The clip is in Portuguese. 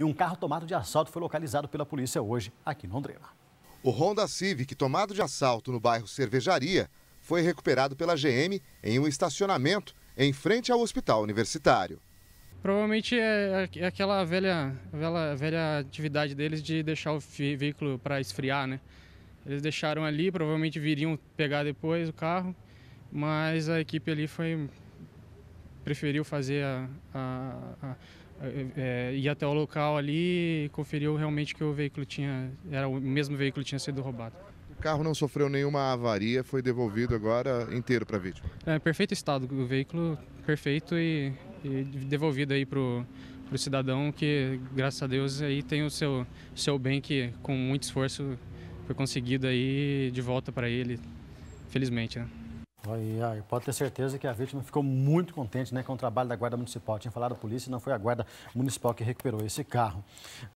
e um carro tomado de assalto foi localizado pela polícia hoje aqui em Londrina. O Honda Civic tomado de assalto no bairro Cervejaria foi recuperado pela GM em um estacionamento em frente ao hospital universitário. Provavelmente é, é aquela velha, velha, velha atividade deles de deixar o veículo para esfriar, né? Eles deixaram ali, provavelmente viriam pegar depois o carro, mas a equipe ali foi preferiu fazer a, a, a, é, é, é, ir até o local ali e conferiu realmente que o veículo tinha, era o mesmo veículo tinha sido roubado. O carro não sofreu nenhuma avaria, foi devolvido agora inteiro para a vítima. É, perfeito estado do veículo, perfeito e, e devolvido aí para o cidadão que, graças a Deus, aí tem o seu, seu bem que com muito esforço foi conseguido aí de volta para ele, felizmente. Né? pode ter certeza que a vítima ficou muito contente né, com o trabalho da Guarda Municipal. Tinha falado a polícia, e não foi a Guarda Municipal que recuperou esse carro.